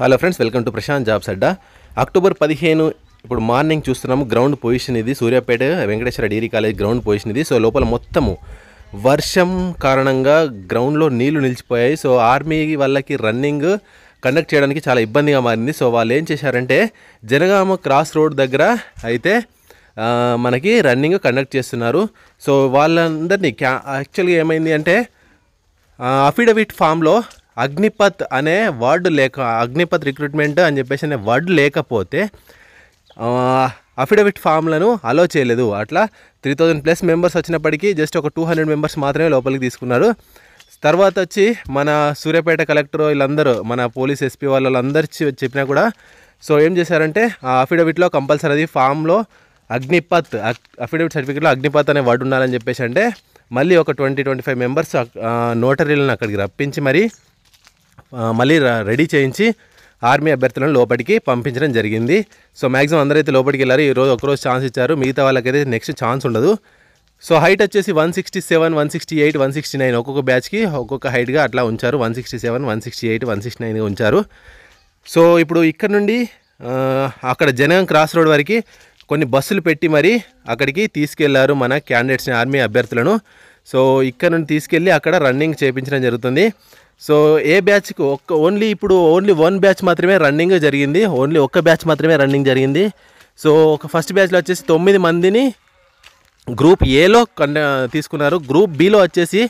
hello friends welcome to Prashant jobs Adda October పదిహేను ఇప్పుడు morning చూస్తున్నాము గ్రౌండ్ పొజిషన్ ఇది Suryapet Venkateswara degree college ground position ఇది సో లోపల మొత్తము వర్షం కారణంగా గ్రౌండ్లో నీళ్లు నిలిచిపోయాయి సో ఆర్మీ వాళ్ళకి రన్నింగ్ కండక్ట్ చేయడానికి చాలా ఇబ్బందిగా మారింది సో వాళ్ళు ఏం చేశారంటే జనగామ క్రాస్ రోడ్ దగ్గర అయితే మనకి రన్నింగ్ కండక్ట్ చేస్తున్నారు సో వాళ్ళందరినీ క్యా యాక్చువల్గా ఏమైంది అంటే అఫిడవిట్ ఫామ్లో అగ్నిపత్ అనే వర్డ్ లేక అగ్నిపత్ రిక్రూట్మెంట్ అని చెప్పేసి అనే వర్డ్ లేకపోతే అఫిడవిట్ ఫామ్లను అలో చేయలేదు అట్లా త్రీ థౌజండ్ ప్లస్ మెంబర్స్ వచ్చినప్పటికీ జస్ట్ ఒక టూ హండ్రెడ్ మెంబర్స్ మాత్రమే లోపలికి తీసుకున్నారు తర్వాత వచ్చి మన సూర్యాపేట కలెక్టర్ వీళ్ళందరూ మన పోలీస్ ఎస్పీ వాళ్ళందరూ చెప్పినా కూడా సో ఏం చేశారంటే ఆ అఫిడవిట్లో కంపల్సరీ ఫామ్లో అగ్నిపత్ అఫిడవిట్ సర్టిఫికేట్లో అగ్నిపత్ అనే వర్డ్ ఉండాలని చెప్పేసి అంటే మళ్ళీ ఒక ట్వంటీ ట్వంటీ ఫైవ్ మెంబర్స్ నోటరీలను అక్కడికి రప్పించి మరి మళ్ళీ రెడీ చేయించి ఆర్మీ అభ్యర్థులను లోపలికి పంపించడం జరిగింది సో మ్యాక్సిమం అందరైతే లోపలికి వెళ్ళారు ఈరోజు ఒకరోజు ఛాన్స్ ఇచ్చారు మిగతా వాళ్ళకైతే నెక్స్ట్ ఛాన్స్ ఉండదు సో హైట్ వచ్చేసి one sixty seven one sixty eight one sixty nine ఒక్కొక్క బ్యాచ్కి ఒక్కొక్క హైట్గా అట్లా ఉంచారు one sixty seven one sixty eight one sixty నైన్గా ఉంచారు సో ఇప్పుడు ఇక్కడ నుండి అక్కడ జనగం క్రాస్ రోడ్ వరకు కొన్ని బస్సులు పెట్టి మరి అక్కడికి తీసుకెళ్లారు మన క్యాండిడేట్స్ని ఆర్మీ అభ్యర్థులను సో ఇక్కడ నుండి తీసుకెళ్ళి అక్కడ రన్నింగ్ చేయించడం జరుగుతుంది సో ఏ బ్యాచ్కు ఒక్క ఓన్లీ ఇప్పుడు ఓన్లీ వన్ బ్యాచ్ మాత్రమే రన్నింగ్ జరిగింది ఓన్లీ ఒక్క బ్యాచ్ మాత్రమే రన్నింగ్ జరిగింది సో ఒక ఫస్ట్ బ్యాచ్లో వచ్చేసి తొమ్మిది మందిని గ్రూప్ ఏలో కండ తీసుకున్నారు గ్రూప్ బిలో వచ్చేసి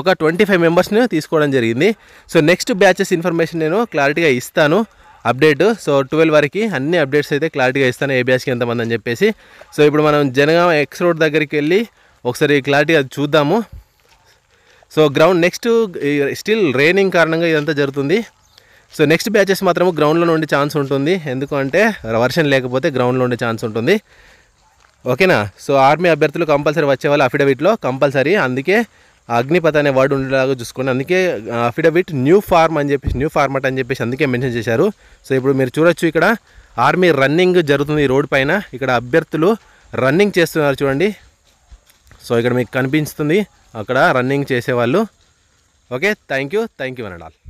ఒక ట్వంటీ ఫైవ్ మెంబర్స్ని తీసుకోవడం జరిగింది సో నెక్స్ట్ బ్యాచెస్ ఇన్ఫర్మేషన్ నేను క్లారిటీగా ఇస్తాను అప్డేట్ సో ట్వెల్వ్ వరకు అన్ని అప్డేట్స్ అయితే క్లారిటీగా ఇస్తాను ఏ బ్యాచ్కి ఎంతమంది అని చెప్పేసి సో ఇప్పుడు మనం జనగామ ఎక్స్ రోడ్ దగ్గరికి వెళ్ళి ఒకసారి క్లారిటీగా చూద్దాము so ground next still raining కారణంగా ఇదంతా జరుగుతుంది సో నెక్స్ట్ బ్యాచెస్ మాత్రం గ్రౌండ్లో ఉండే ఛాన్స్ ఉంటుంది ఎందుకంటే వర్షం లేకపోతే గ్రౌండ్లో ఉండే ఛాన్స్ ఉంటుంది ఓకేనా సో ఆర్మీ అభ్యర్థులు కంపల్సరీ వచ్చేవాళ్ళు అఫిడవిట్లో కంపల్సరీ అందుకే అగ్నిపథ అనే వర్డ్ ఉండేలాగా చూసుకోండి అందుకే అఫిడవిట్ న్యూ ఫార్మ్ అని చెప్పేసి న్యూ ఫార్మట్ అని చెప్పేసి అందుకే మెన్షన్ చేశారు సో ఇప్పుడు మీరు చూడొచ్చు ఇక్కడ ఆర్మీ రన్నింగ్ జరుగుతుంది ఈ రోడ్ పైన ఇక్కడ అభ్యర్థులు రన్నింగ్ చేస్తున్నారు చూడండి సో ఇక్కడ మీకు కనిపిస్తుంది అక్కడ రన్నింగ్ చేసేవాళ్ళు okay thank you thank you and all